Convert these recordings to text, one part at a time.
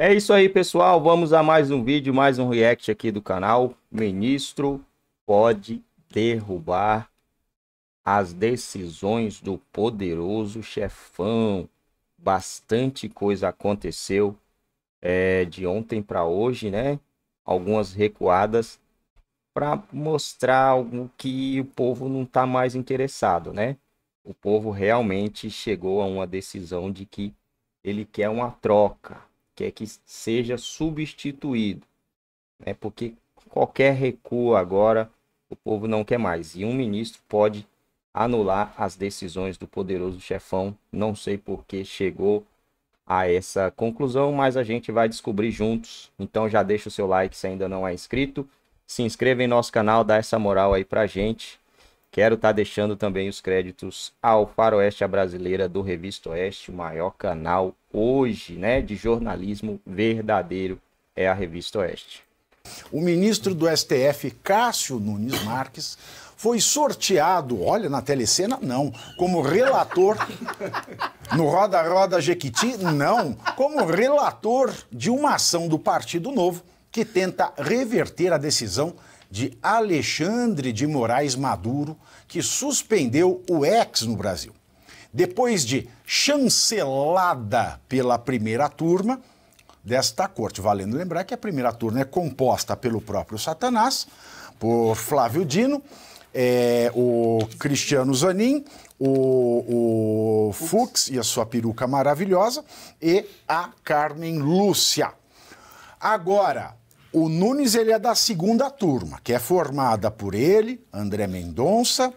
É isso aí, pessoal. Vamos a mais um vídeo, mais um react aqui do canal. Ministro pode derrubar as decisões do poderoso chefão. Bastante coisa aconteceu é, de ontem para hoje, né? Algumas recuadas para mostrar algo que o povo não está mais interessado, né? O povo realmente chegou a uma decisão de que ele quer uma troca quer é que seja substituído. Né? Porque qualquer recuo agora o povo não quer mais. E um ministro pode anular as decisões do poderoso chefão. Não sei por que chegou a essa conclusão, mas a gente vai descobrir juntos. Então já deixa o seu like se ainda não é inscrito. Se inscreva em nosso canal, dá essa moral aí pra gente. Quero estar tá deixando também os créditos ao Faroeste a Brasileira do Revista Oeste, o maior canal hoje, né, de jornalismo verdadeiro é a Revista Oeste. O ministro do STF, Cássio Nunes Marques, foi sorteado, olha, na telecena, não, como relator. No Roda Roda Jequiti, não, como relator de uma ação do Partido Novo que tenta reverter a decisão de Alexandre de Moraes Maduro, que suspendeu o ex no Brasil. Depois de chancelada pela primeira turma desta corte, valendo lembrar que a primeira turma é composta pelo próprio Satanás, por Flávio Dino, é, o Cristiano Zanin, o, o Fux e a sua peruca maravilhosa e a Carmen Lúcia. Agora, o Nunes ele é da segunda turma, que é formada por ele, André Mendonça,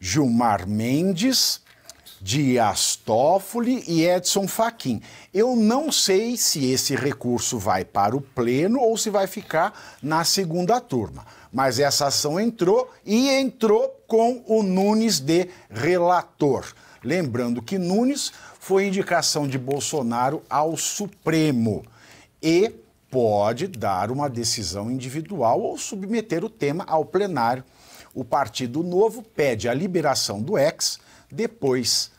Gilmar Mendes, Dias Toffoli e Edson Fachin. Eu não sei se esse recurso vai para o pleno ou se vai ficar na segunda turma, mas essa ação entrou e entrou com o Nunes de relator. Lembrando que Nunes foi indicação de Bolsonaro ao Supremo e pode dar uma decisão individual ou submeter o tema ao plenário. O Partido Novo pede a liberação do ex, depois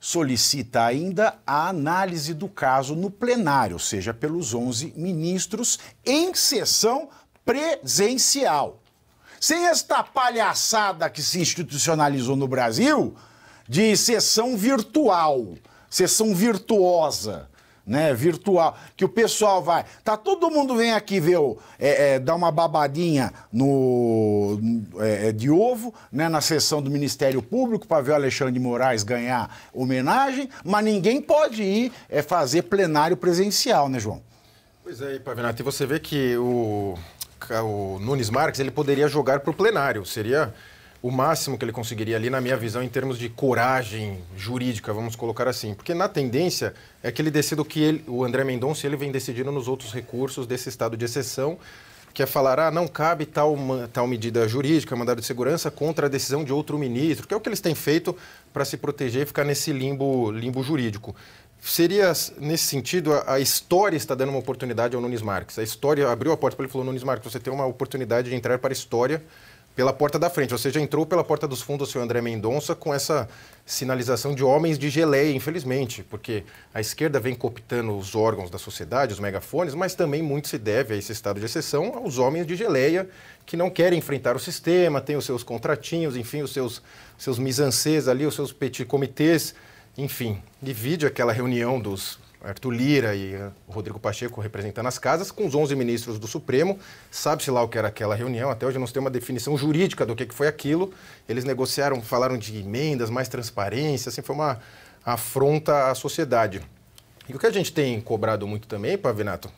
solicita ainda a análise do caso no plenário, ou seja, pelos 11 ministros, em sessão presencial. Sem esta palhaçada que se institucionalizou no Brasil de sessão virtual, sessão virtuosa né, virtual, que o pessoal vai. Tá todo mundo vem aqui ver, o, é, é, dar uma babadinha no é, é de ovo, né, na sessão do Ministério Público para ver o Alexandre de Moraes ganhar homenagem, mas ninguém pode ir é, fazer plenário presencial, né, João? Pois é, Pavinato, e você vê que o, o Nunes Marques ele poderia jogar para o plenário, seria o máximo que ele conseguiria ali, na minha visão, em termos de coragem jurídica, vamos colocar assim. Porque na tendência é que ele decida o que ele, o André Mendonça ele vem decidindo nos outros recursos desse estado de exceção, que é falar, ah, não cabe tal, tal medida jurídica, mandado de segurança, contra a decisão de outro ministro, que é o que eles têm feito para se proteger e ficar nesse limbo, limbo jurídico. Seria, nesse sentido, a, a, história está dando uma oportunidade ao Nunes Marques. A história abriu a porta para ele e falou, Nunes Marques, você tem uma oportunidade de entrar para a história pela porta da frente. Você já entrou pela porta dos fundos, senhor André Mendonça, com essa sinalização de homens de geleia, infelizmente, porque a esquerda vem cooptando os órgãos da sociedade, os megafones, mas também muito se deve a esse estado de exceção aos homens de geleia que não querem enfrentar o sistema, têm os seus contratinhos, enfim, os seus, seus misancês ali, os seus petit comitês, enfim, divide aquela reunião dos Arthur Lira e Rodrigo Pacheco representando as casas, com os 11 ministros do Supremo. Sabe-se lá o que era aquela reunião, até hoje não se tem uma definição jurídica do que foi aquilo. Eles negociaram, falaram de emendas, mais transparência, assim, foi uma afronta à sociedade. E o que a gente tem cobrado muito também, Pavinato,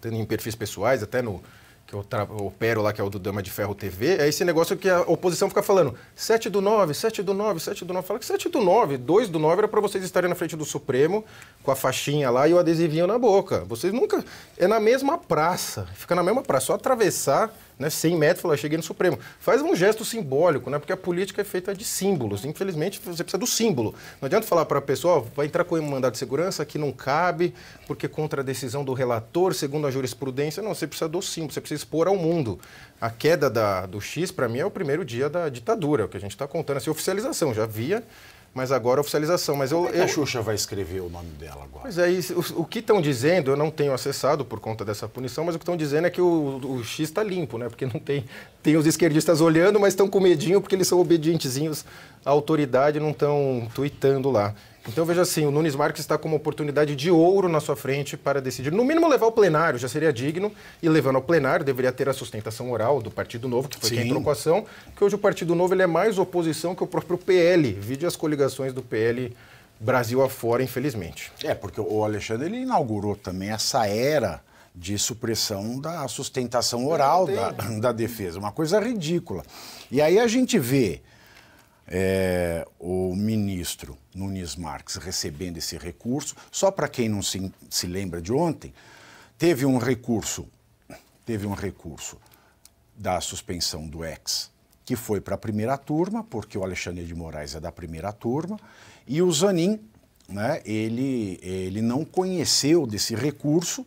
tendo em perfis pessoais, até no, que eu, eu, opero lá, que é o do Dama de Ferro TV, é esse negócio que a oposição fica falando: 7 do 9, 7 do 9, 7 do 9. Fala que 7 do 9, 2 do 9 era para vocês estarem na frente do Supremo, com a faixinha lá e o adesivinho na boca. Vocês nunca. É na mesma praça, fica na mesma praça, só atravessar né, 100 metros, falar, ah, cheguei no Supremo. Faz um gesto simbólico, né, porque a política é feita de símbolos. Infelizmente, você precisa do símbolo. Não adianta falar para a pessoa, vai entrar com um mandado de segurança que não cabe, porque contra a decisão do relator, segundo a jurisprudência. Não, você precisa do símbolo, você precisa expor ao mundo. A queda da, do X, para mim, é o primeiro dia da ditadura, é o que a gente está contando, assim, oficialização. Já havia mas agora a é oficialização. Mas eu, é eu... a Xuxa vai escrever o nome dela agora? Pois é, isso, o, o, que estão dizendo, eu não tenho acessado por conta dessa punição, mas o que estão dizendo é que o, o X está limpo, né? Porque não tem. Tem os esquerdistas olhando, mas estão com medinho porque eles são obedientezinhos à autoridade e não estão tweetando lá. Então veja assim, o Nunes Marques está com uma oportunidade de ouro na sua frente para decidir, no mínimo levar ao plenário, já seria digno, e levando ao plenário deveria ter a sustentação oral do Partido Novo, que foi Sim. quem entrou com a ação, que hoje o Partido Novo ele é mais oposição que o próprio PL, vide as coligações do PL Brasil afora, infelizmente. É, porque o Alexandre ele inaugurou também essa era de supressão da sustentação oral da, da defesa, uma coisa ridícula. E aí a gente vê é, o ministro Nunes Marques recebendo esse recurso. Só para quem não se, se lembra de ontem, teve um recurso, teve um recurso da suspensão do ex, que foi para a primeira turma, porque o Alexandre de Moraes é da primeira turma, e o Zanin, né, ele, ele não conheceu desse recurso,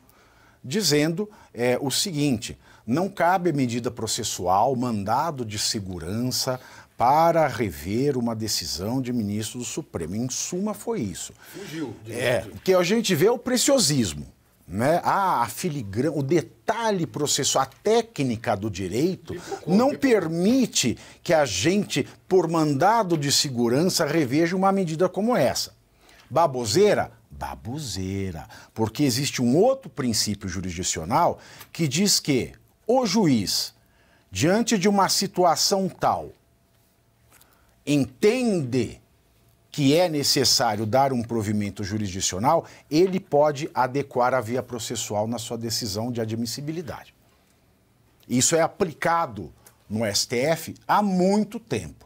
dizendo é, o seguinte: não cabe medida processual, mandado de segurança para rever uma decisão de ministro do Supremo. Em suma, foi isso. Fugiu. É, o que a gente vê é o preciosismo. Né? Ah, a filigrana, o detalhe processual, a técnica do direito não permite que a gente, por mandado de segurança, reveja uma medida como essa. Baboseira? Baboseira. Porque existe um outro princípio jurisdicional que diz que o juiz, diante de uma situação tal, entende que é necessário dar um provimento jurisdicional, ele pode adequar a via processual na sua decisão de admissibilidade. Isso é aplicado no STF há muito tempo.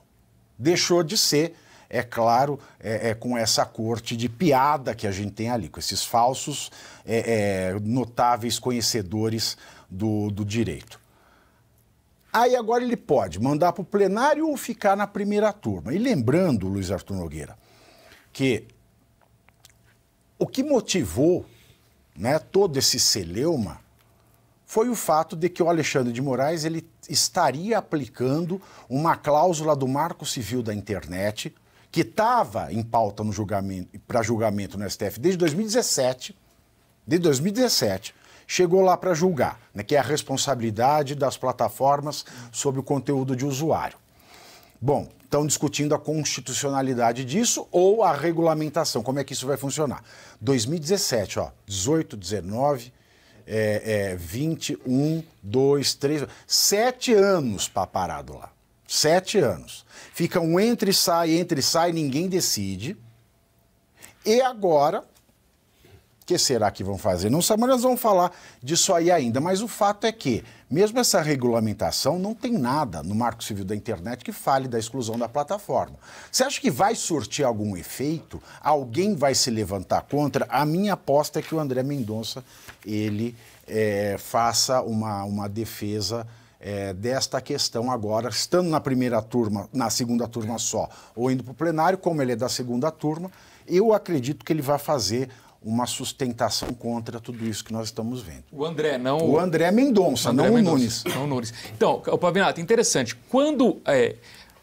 Deixou de ser, é claro, é, é com essa corte de piada que a gente tem ali, com esses falsos é, é notáveis conhecedores do, do direito. Aí agora ele pode mandar para o plenário ou ficar na primeira turma. E lembrando, Luiz Arthur Nogueira, que o que motivou né, todo esse celeuma foi o fato de que o Alexandre de Moraes ele estaria aplicando uma cláusula do Marco Civil da Internet que estava em pauta para julgamento no STF desde 2017, de 2017, chegou lá para julgar, né, que é a responsabilidade das plataformas sobre o conteúdo de usuário. Bom, estão discutindo a constitucionalidade disso ou a regulamentação, como é que isso vai funcionar. 2017, ó, 18, 19, é, é, 21, 2, 3, sete anos para parado lá. Sete anos. Fica um entre e sai, entre e sai, ninguém decide. E agora que será que vão fazer? Não sabemos, nós vamos falar disso aí ainda, mas o fato é que, mesmo essa regulamentação, não tem nada no Marco Civil da Internet que fale da exclusão da plataforma. Você acha que vai surtir algum efeito? Alguém vai se levantar contra? A minha aposta é que o André Mendonça ele é, faça uma, uma defesa. É, desta questão agora, estando na primeira turma, na segunda turma só, ou indo para o plenário, como ele é da segunda turma, eu acredito que ele vai fazer uma sustentação contra tudo isso que nós estamos vendo. O André, não. O André Mendonça, André não Mendonça, o Nunes. Não o Nunes. Então, Pavinato, interessante. Quando. É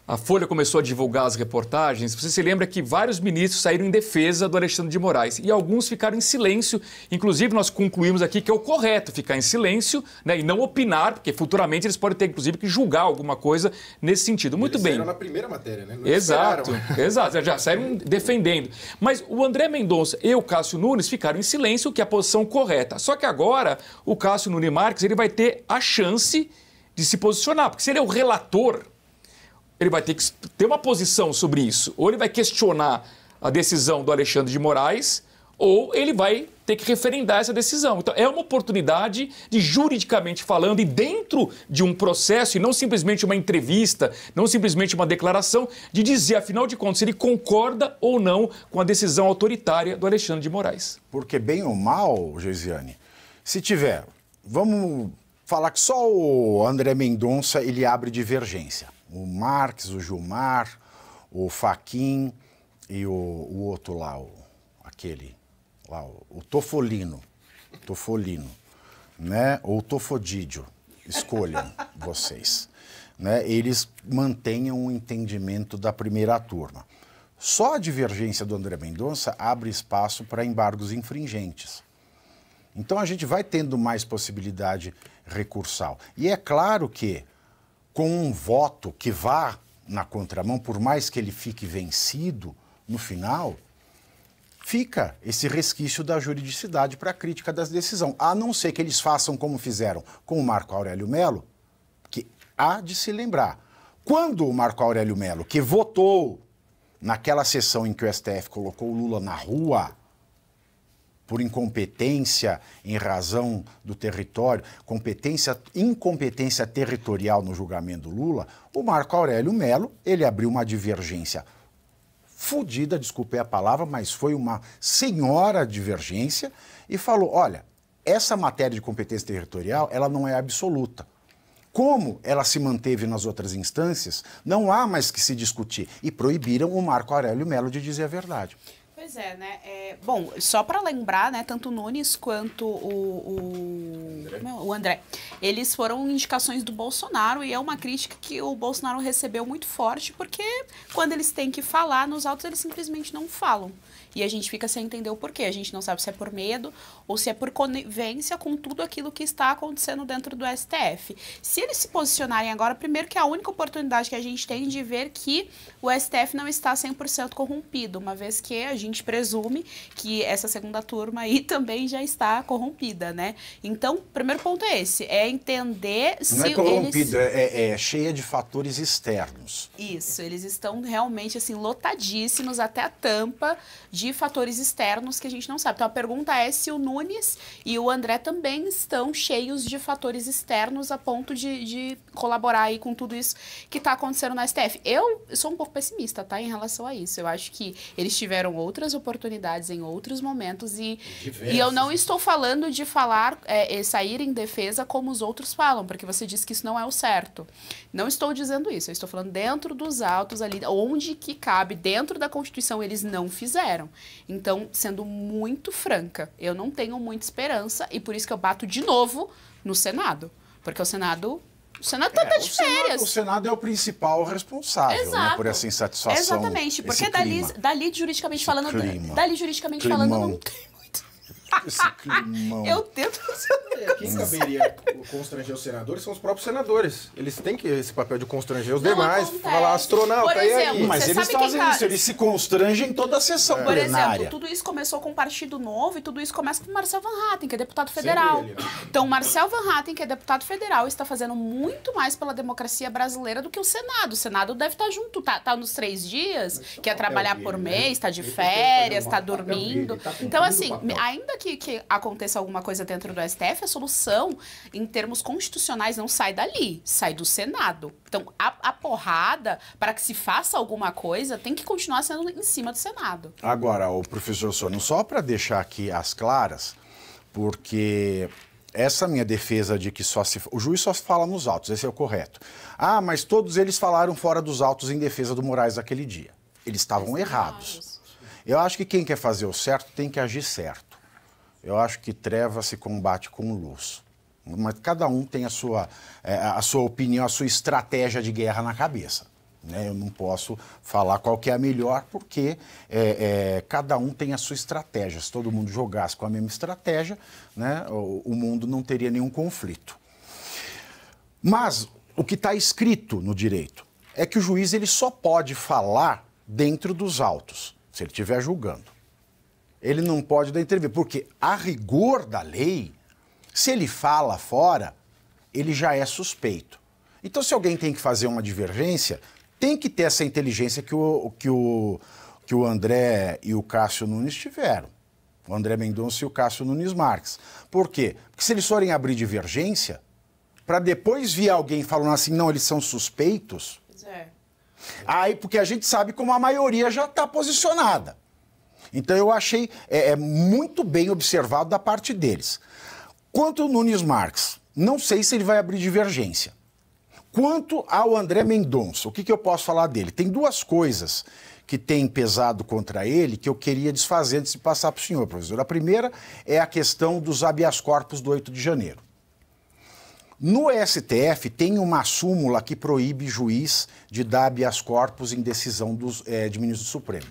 a Folha começou a divulgar as reportagens, você se lembra que vários ministros saíram em defesa do Alexandre de Moraes e alguns ficaram em silêncio. Inclusive, nós concluímos aqui que é o correto ficar em silêncio né, e não opinar, porque futuramente eles podem ter, inclusive, que julgar alguma coisa nesse sentido. Muito eles bem. na primeira matéria, né? Não exato, exato. Já saíram defendendo. Mas o André Mendonça e o Cássio Nunes ficaram em silêncio, que é a posição correta. Só que agora o Cássio Nunes Marques ele vai ter a chance de se posicionar, porque se ele é o relator ele vai ter que ter uma posição sobre isso. Ou ele vai questionar a decisão do Alexandre de Moraes, ou ele vai ter que referendar essa decisão. Então, é uma oportunidade de, juridicamente falando, e dentro de um processo, e não simplesmente uma entrevista, não simplesmente uma declaração, de dizer, afinal de contas, se ele concorda ou não com a decisão autoritária do Alexandre de Moraes. Porque, bem ou mal, Geisiane, se tiver, vamos falar que só o André Mendonça ele abre divergência o Marx, o Gilmar, o Faquin e o, o, outro lá, o, aquele lá, o, o Tofolino, Tofolino, né? Ou Tofodídio, escolham vocês, né? Eles mantenham o entendimento da primeira turma. Só a divergência do André Mendonça abre espaço para embargos infringentes. Então a gente vai tendo mais possibilidade recursal. E é claro que com um voto que vá na contramão, por mais que ele fique vencido no final, fica esse resquício da juridicidade para a crítica das decisões, a não ser que eles façam como fizeram com o Marco Aurélio Melo, que há de se lembrar. Quando o Marco Aurélio Melo, que votou naquela sessão em que o STF colocou o Lula na rua, por incompetência em razão do território, competência, incompetência territorial no julgamento do Lula, o Marco Aurélio Melo, ele abriu uma divergência fudida, desculpei a palavra, mas foi uma senhora divergência e falou, olha, essa matéria de competência territorial, ela não é absoluta. Como ela se manteve nas outras instâncias, não há mais que se discutir. E proibiram o Marco Aurélio Melo de dizer a verdade. Pois é, né? É, bom, só para lembrar, né, tanto o Nunes quanto o, o André. É? o, André. eles foram indicações do Bolsonaro e é uma crítica que o Bolsonaro recebeu muito forte, porque quando eles têm que falar nos autos, eles simplesmente não falam. E a gente fica sem entender o porquê. A gente não sabe se é por medo ou se é por conivência com tudo aquilo que está acontecendo dentro do STF. Se eles se posicionarem agora, primeiro que é a única oportunidade que a gente tem de ver que o STF não está 100% corrompido, uma vez que a gente presume que essa segunda turma aí também já está corrompida, né? Então, primeiro ponto é esse, é entender não se Não é corrompido, eles... É, é, é cheia de fatores externos. Isso, eles estão realmente, assim, lotadíssimos até a tampa de fatores externos que a gente não sabe. Então a pergunta é se o Nunes e o André também estão cheios de fatores externos a ponto de, de colaborar aí com tudo isso que está acontecendo na STF. Eu sou um pouco pessimista, tá, em relação a isso. Eu acho que eles tiveram outras oportunidades em outros momentos e, e eu não estou falando de falar é, sair em defesa como os outros falam, porque você disse que isso não é o certo. Não estou dizendo isso. Eu estou falando dentro dos autos ali, onde que cabe dentro da Constituição eles não fizeram. Então, sendo muito franca, eu não tenho muita esperança e por isso que eu bato de novo no Senado. Porque o Senado o Senado tá é, tá de férias. Senado, o Senado é o principal responsável né, por essa insatisfação. Exatamente, porque dali, dali, juridicamente esse falando, clima. dali juridicamente Climão. falando não tem esse climão. Eu tento fazer Quem saberia constranger os senadores são os próprios senadores. Eles têm que esse papel de constranger os não demais, acontece. falar ah, astronauta Por exemplo, aí. Mas eles fazem tá... isso, eles se constrangem em toda a sessão é. Por exemplo, tudo isso começou com o Partido Novo e tudo isso começa com o Marcel Van Hatten, que é deputado federal. Ele, né? Então, o Marcel Van Hatten, que é deputado federal, está fazendo muito mais pela democracia brasileira do que o Senado. O Senado deve estar junto, tá, tá nos três dias, quer é, é trabalhar dele, por né? mês, está de ele tá férias, está é dormindo. tá então, assim, ainda que, que aconteça alguma coisa dentro do STF, a solução, em termos constitucionais, não sai dali, sai do Senado. Então, a, a porrada, para que se faça alguma coisa, tem que continuar sendo em cima do Senado. Agora, o professor Sônia, só para deixar aqui as claras, porque essa minha defesa de que só se, o juiz só fala nos autos, esse é o correto. Ah, mas todos eles falaram fora dos autos em defesa do Moraes aquele dia. Eles estavam errados. Eu acho que quem quer fazer o certo tem que agir certo. Eu acho que treva se combate com luz. Mas cada um tem a sua, é, a sua opinião, a sua estratégia de guerra na cabeça. Né? Eu não posso falar qual que é a melhor, porque é, é, cada um tem a sua estratégia. Se todo mundo jogasse com a mesma estratégia, né, o, o mundo não teria nenhum conflito. Mas o que está escrito no direito é que o juiz ele só pode falar dentro dos autos, se ele estiver julgando ele não pode dar entrevista, porque a rigor da lei, se ele fala fora, ele já é suspeito. Então, se alguém tem que fazer uma divergência, tem que ter essa inteligência que o, que o, que o André e o Cássio Nunes tiveram. O André Mendonça e o Cássio Nunes Marques. Por quê? Porque se eles forem abrir divergência, para depois vir alguém falando assim, não, eles são suspeitos. Pois é. Aí, porque a gente sabe como a maioria já está posicionada. Então eu achei é, é, muito bem observado da parte deles. Quanto ao Nunes Marques, não sei se ele vai abrir divergência. Quanto ao André Mendonça, o que, que eu posso falar dele? Tem duas coisas que têm pesado contra ele que eu queria desfazer antes de passar para o senhor, professor. A primeira é a questão dos habeas corpus do 8 de janeiro. No STF tem uma súmula que proíbe juiz de dar habeas corpus em decisão dos, é, de ministro do Supremo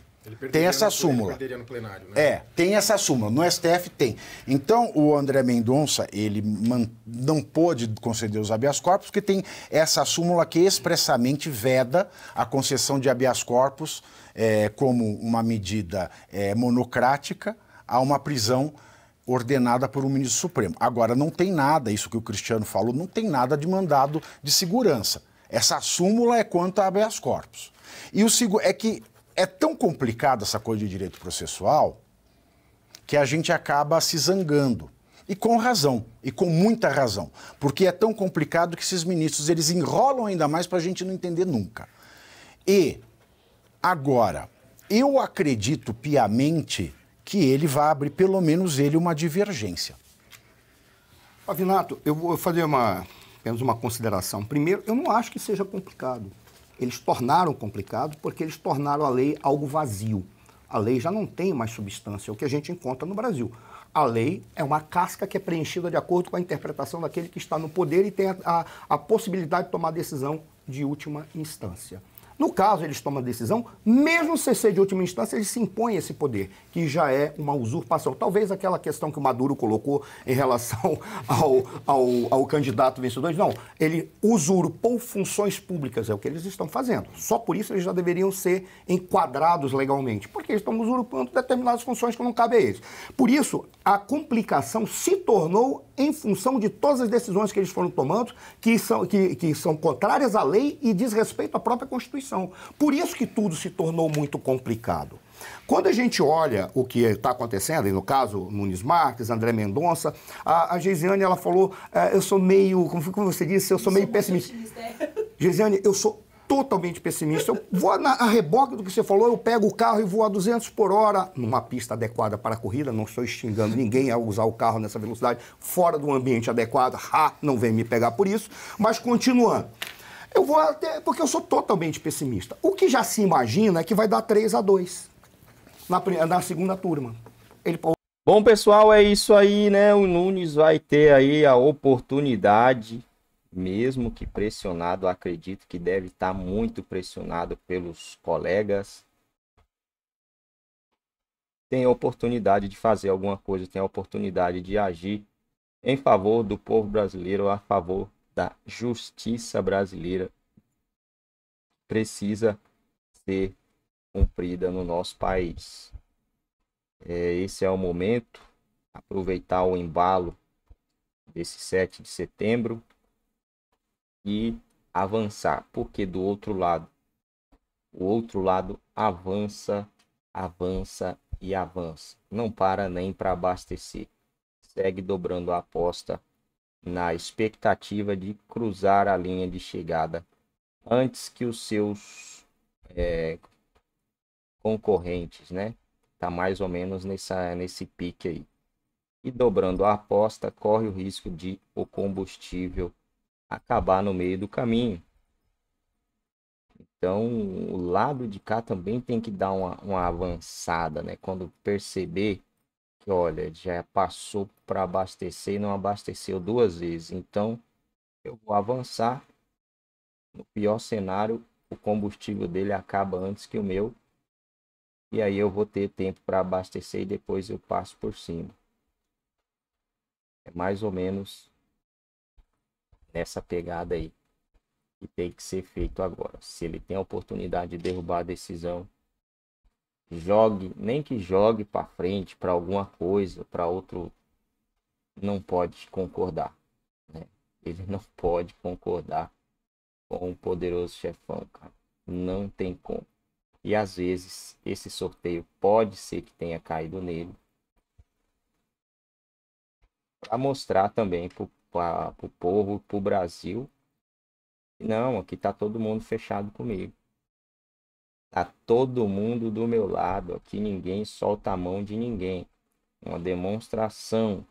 tem essa súmula. Plenário, né? É, tem essa súmula. No STF tem. Então, o André Mendonça, ele não pôde conceder os habeas corpus, porque tem essa súmula que expressamente veda a concessão de habeas corpus é, como uma medida é, monocrática a uma prisão ordenada por um ministro supremo. Agora, não tem nada, isso que o Cristiano falou, não tem nada de mandado de segurança. Essa súmula é quanto a habeas corpus. E o segundo é que é tão complicada essa coisa de direito processual que a gente acaba se zangando. E com razão, e com muita razão, porque é tão complicado que esses ministros eles enrolam ainda mais para a gente não entender nunca. E agora, eu acredito piamente que ele vai abrir, pelo menos ele, uma divergência. Avinato, eu vou fazer uma, apenas uma consideração. Primeiro, eu não acho que seja complicado. Eles tornaram complicado porque eles tornaram a lei algo vazio. A lei já não tem mais substância, é o que a gente encontra no Brasil. A lei é uma casca que é preenchida de acordo com a interpretação daquele que está no poder e tem a, a, a possibilidade de tomar decisão de última instância. No caso, eles tomam a decisão, mesmo sem ser de última instância, eles se impõem esse poder, que já é uma usurpação. Talvez aquela questão que o Maduro colocou em relação ao, ao, ao candidato vencedor. Não, ele usurpou funções públicas, é o que eles estão fazendo. Só por isso eles já deveriam ser enquadrados legalmente, porque eles estão usurpando determinadas funções que não cabem a eles. Por isso, a complicação se tornou em função de todas as decisões que eles foram tomando, que são, que, que são contrárias à lei e diz respeito à própria Constituição. Constituição. Por isso que tudo se tornou muito complicado. Quando a gente olha o que está acontecendo, e no caso Nunes Marques, André Mendonça, a, a Geisiane ela falou, é, eu sou meio, como, que você disse, eu sou eu meio pessimista. É. Geisiane, eu sou totalmente pessimista. Eu vou na, a reboque do que você falou, eu pego o carro e vou a 200 por hora numa pista adequada para a corrida. Não estou xingando ninguém a usar o carro nessa velocidade, fora do ambiente adequado. Ha, não vem me pegar por isso. Mas continuando. Eu vou até. Porque eu sou totalmente pessimista. O que já se imagina é que vai dar 3 a 2 na, na segunda turma. Ele... Bom, pessoal, é isso aí, né? O Nunes vai ter aí a oportunidade, mesmo que pressionado, acredito que deve estar tá muito pressionado pelos colegas. Tem a oportunidade de fazer alguma coisa, tem a oportunidade de agir em favor do povo brasileiro, a favor da justiça brasileira precisa ser cumprida no nosso país. É, esse é o momento, aproveitar o embalo desse 7 de setembro e avançar, porque do outro lado, o outro lado avança, avança e avança, não para nem para abastecer, segue dobrando a aposta na expectativa de cruzar a linha de chegada antes que os seus é, concorrentes, né? Tá mais ou menos nessa, nesse pique aí. E dobrando a aposta, corre o risco de o combustível acabar no meio do caminho. Então, o lado de cá também tem que dar uma, uma avançada, né? Quando perceber olha, já passou para abastecer e não abasteceu duas vezes. Então, eu vou avançar. No pior cenário, o combustível dele acaba antes que o meu. E aí eu vou ter tempo para abastecer e depois eu passo por cima. É mais ou menos nessa pegada aí que tem que ser feito agora. Se ele tem a oportunidade de derrubar a decisão, jogue, nem que jogue para frente, para alguma coisa, para outro, não pode concordar. Né? Ele não pode concordar com o poderoso chefão, cara. Não tem como. E às vezes esse sorteio pode ser que tenha caído nele. Para mostrar também para o povo, para o Brasil. Não, aqui tá todo mundo fechado comigo a todo mundo do meu lado. Aqui ninguém solta a mão de ninguém. Uma demonstração.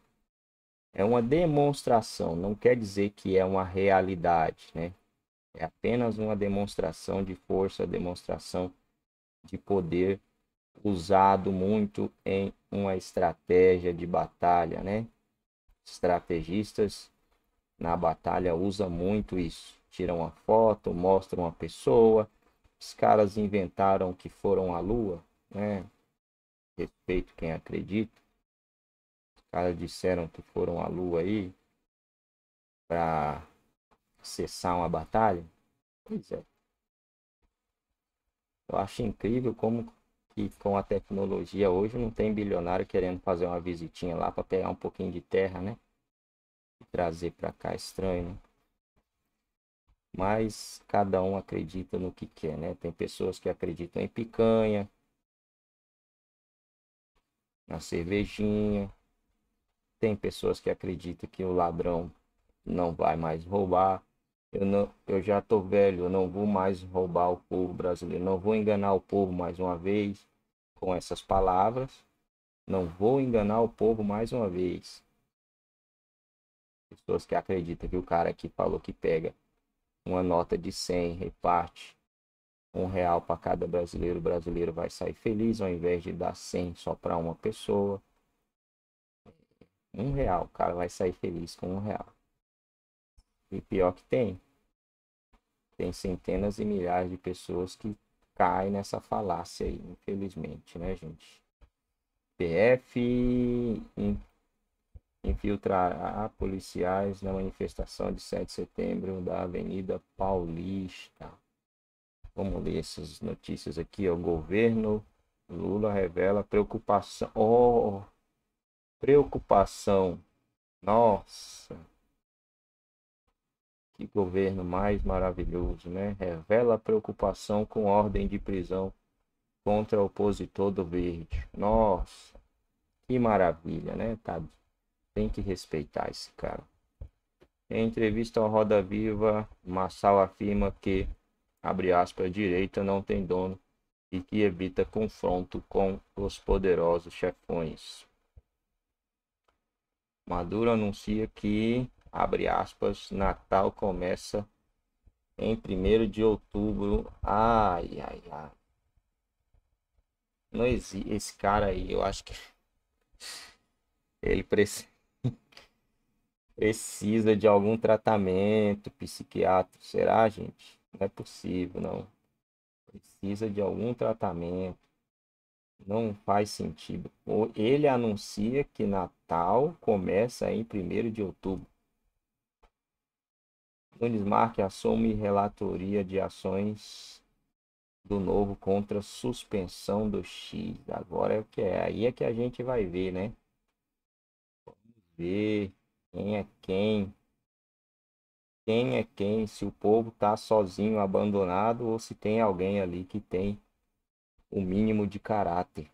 É uma demonstração, não quer dizer que é uma realidade, né? É apenas uma demonstração de força, demonstração de poder usado muito em uma estratégia de batalha, né? Estrategistas na batalha usam muito isso. Tiram uma foto, mostram uma pessoa, os caras inventaram que foram à Lua, né? Respeito quem acredita. Os caras disseram que foram à Lua aí para cessar uma batalha. Pois é. Eu acho incrível como que com a tecnologia hoje não tem bilionário querendo fazer uma visitinha lá para pegar um pouquinho de terra, né? E trazer para cá estranho, né? mas cada um acredita no que quer, né? Tem pessoas que acreditam em picanha, na cervejinha, tem pessoas que acreditam que o ladrão não vai mais roubar. Eu, não, eu já tô velho, eu não vou mais roubar o povo brasileiro, não vou enganar o povo mais uma vez com essas palavras. Não vou enganar o povo mais uma vez. Pessoas que acreditam que o cara que falou que pega uma nota de 100, reparte um real para cada brasileiro, o brasileiro vai sair feliz ao invés de dar 100 só para uma pessoa. Um real, o cara vai sair feliz com um real. E pior que tem. Tem centenas e milhares de pessoas que caem nessa falácia aí, infelizmente, né, gente? PF infiltrará policiais na manifestação de 7 de setembro da Avenida Paulista. Vamos ler essas notícias aqui. Ó. O governo Lula revela preocupação. Oh, preocupação. Nossa. Que governo mais maravilhoso, né? Revela preocupação com ordem de prisão contra o opositor do Verde. Nossa. Que maravilha, né? Tadinho. Tem que respeitar esse cara. Em entrevista ao Roda Viva, Massal afirma que, abre aspas, direita não tem dono e que evita confronto com os poderosos chefões. Maduro anuncia que, abre aspas, Natal começa em 1 de outubro. Ai, ai, ai. Não existe esse cara aí, eu acho que ele precisa precisa de algum tratamento psiquiátrico. Será, gente? Não é possível, não. Precisa de algum tratamento. Não faz sentido. Ele anuncia que Natal começa em 1 de outubro. Nunes Marques assume relatoria de ações do novo contra suspensão do X. Agora é o que é. Aí é que a gente vai ver, né? ver quem é quem. Quem é quem, se o povo está sozinho, abandonado, ou se tem alguém ali que tem o mínimo de caráter.